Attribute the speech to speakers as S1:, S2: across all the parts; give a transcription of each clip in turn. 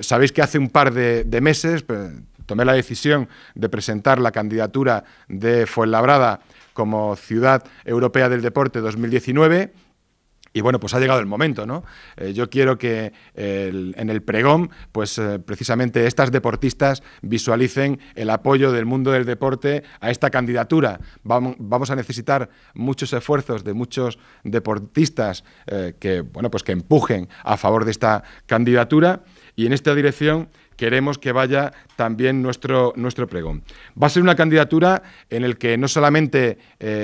S1: Sabéis que hace un par de, meses tomé la decisión de presentar la candidatura de Fuenlabrada como Ciudad Europea del Deporte 2019 y bueno, pues ha llegado el momento, ¿no? Eh, yo quiero que en el pregón, pues eh, precisamente estas deportistas visualicen el apoyo del mundo del deporte a esta candidatura. Vamos, a necesitar muchos esfuerzos de muchos deportistas eh, que, bueno, pues que empujen a favor de esta candidatura y en esta dirección queremos que vaya también nuestro, nuestro pregón. Va a ser una candidatura en la que no solamente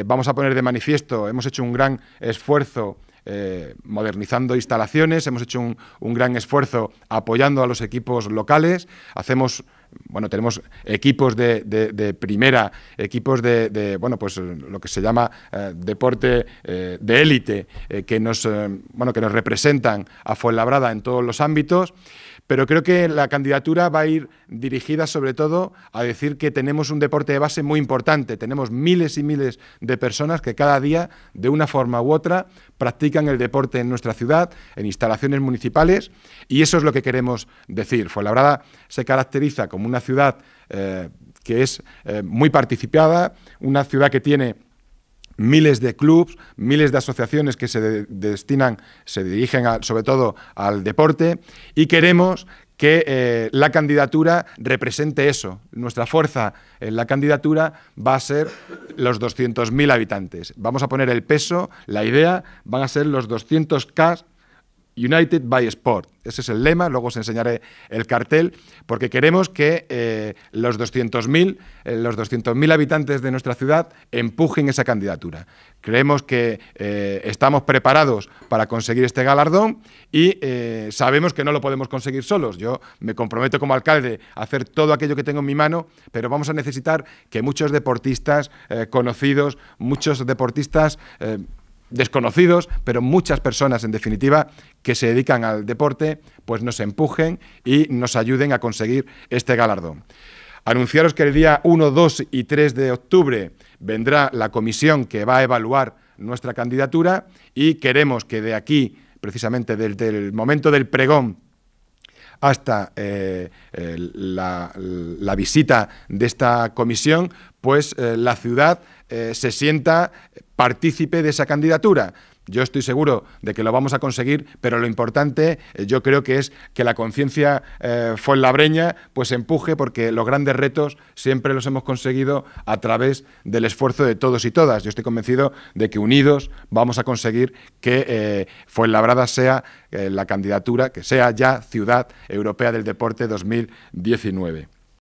S1: vamos a poner de manifiesto, hemos hecho un gran esfuerzo eh, modernizando instalaciones, hemos hecho un, gran esfuerzo apoyando a los equipos locales, hacemos... Bueno, tenemos equipos de, primera, equipos de, bueno, pues lo que se llama eh, deporte eh, de élite, que, nos, bueno, que nos representan a Fuenlabrada en todos los ámbitos. Pero creo que la candidatura va a ir dirigida sobre todo a decir que tenemos un deporte de base muy importante. Tenemos miles y miles de personas que cada día, de una forma u otra, practican el deporte en nuestra ciudad, en instalaciones municipales, y eso es lo que queremos decir. Fuenlabrada se caracteriza como una ciudad eh, que es eh, muy participada, una ciudad que tiene miles de clubes, miles de asociaciones que se destinan, se dirigen sobre todo al deporte y queremos que eh, la candidatura represente eso. Nuestra fuerza en la candidatura va a ser los 200.000 habitantes. Vamos a poner el peso, la idea, van a ser los 200K United by Sport. Ese es el lema, luego os enseñaré el cartel, porque queremos que eh, los 200.000 eh, los 200.000 habitantes de nuestra ciudad empujen esa candidatura. Creemos que eh, estamos preparados para conseguir este galardón y sabemos que no lo podemos conseguir solos. Yo me comprometo como alcalde a hacer todo aquello que tengo en mi mano, pero vamos a necesitar que muchos deportistas conocidos, muchos deportistas desconocidos, pero muchas personas en definitiva que se dedican al deporte, pues nos empujen y nos ayuden a conseguir este galardón. Anunciaros que el día 1, 2 y 3 de octubre vendrá la comisión que va a evaluar nuestra candidatura y queremos que de aquí, precisamente desde el momento del pregón hasta eh, la, visita de esta comisión, pues eh, la ciudad eh, se sienta partícipe de esa candidatura. Yo estoy seguro de que lo vamos a conseguir, pero lo importante eh, yo creo que es que la conciencia eh, fuenlabreña pues empuje porque los grandes retos siempre los hemos conseguido a través del esfuerzo de todos y todas. Yo estoy convencido de que unidos vamos a conseguir que eh, Fuenlabrada sea la candidatura, que sea ya Ciudad Europea del Deporte 2019.